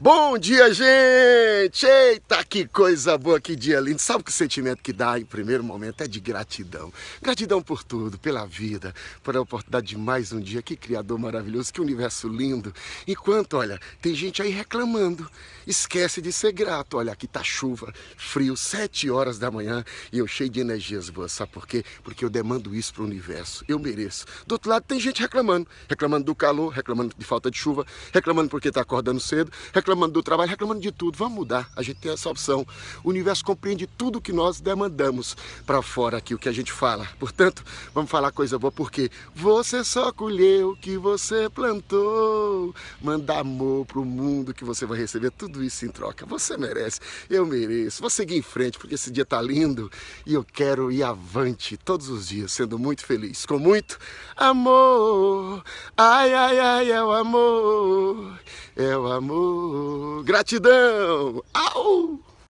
Bom dia, gente! Eita, que coisa boa, que dia lindo! Sabe que o sentimento que dá em primeiro momento é de gratidão. Gratidão por tudo, pela vida, por a oportunidade de mais um dia. Que criador maravilhoso, que universo lindo. Enquanto, olha, tem gente aí reclamando, esquece de ser grato. Olha, aqui tá chuva, frio, sete horas da manhã e eu cheio de energias boas. Sabe por quê? Porque eu demando isso pro universo, eu mereço. Do outro lado, tem gente reclamando, reclamando do calor, reclamando de falta de chuva, reclamando porque tá acordando cedo, reclamando reclamando do trabalho, reclamando de tudo. Vamos mudar, a gente tem essa opção. O universo compreende tudo que nós demandamos para fora aqui, o que a gente fala. Portanto, vamos falar coisa boa, porque você só colheu o que você plantou. Manda amor pro mundo que você vai receber tudo isso em troca. Você merece, eu mereço. Vou seguir em frente, porque esse dia tá lindo e eu quero ir avante todos os dias, sendo muito feliz, com muito amor. Ai, ai, ai, é o amor é o amor. Gratidão! Au!